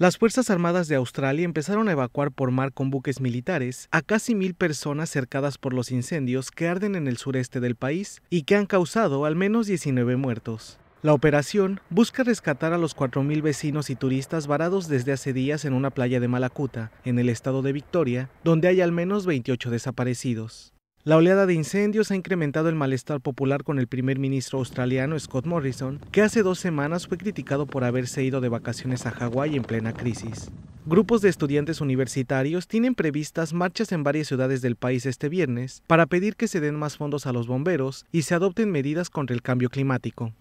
Las Fuerzas Armadas de Australia empezaron a evacuar por mar con buques militares a casi mil personas cercadas por los incendios que arden en el sureste del país y que han causado al menos 19 muertos. La operación busca rescatar a los 4.000 vecinos y turistas varados desde hace días en una playa de Malacuta, en el estado de Victoria, donde hay al menos 28 desaparecidos. La oleada de incendios ha incrementado el malestar popular con el primer ministro australiano Scott Morrison, que hace dos semanas fue criticado por haberse ido de vacaciones a Hawái en plena crisis. Grupos de estudiantes universitarios tienen previstas marchas en varias ciudades del país este viernes para pedir que se den más fondos a los bomberos y se adopten medidas contra el cambio climático.